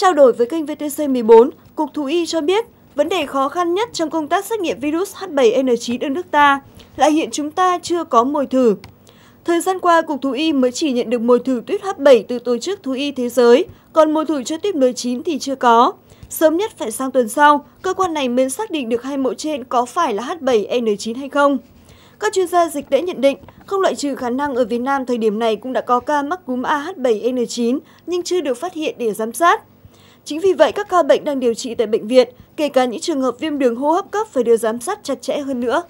Trao đổi với kênh VTC14, Cục Thú y cho biết vấn đề khó khăn nhất trong công tác xét nghiệm virus H7N9 ở nước ta là hiện chúng ta chưa có mồi thử. Thời gian qua, Cục Thú y mới chỉ nhận được mồi thử tuyết H7 từ Tổ chức Thú y Thế giới, còn mồi thử cho tuyết 19 thì chưa có. Sớm nhất phải sang tuần sau, cơ quan này mới xác định được hai mẫu trên có phải là H7N9 hay không. Các chuyên gia dịch tễ nhận định, không loại trừ khả năng ở Việt Nam thời điểm này cũng đã có ca mắc cúm AH7N9 nhưng chưa được phát hiện để giám sát. Chính vì vậy, các ca bệnh đang điều trị tại bệnh viện, kể cả những trường hợp viêm đường hô hấp cấp phải được giám sát chặt chẽ hơn nữa.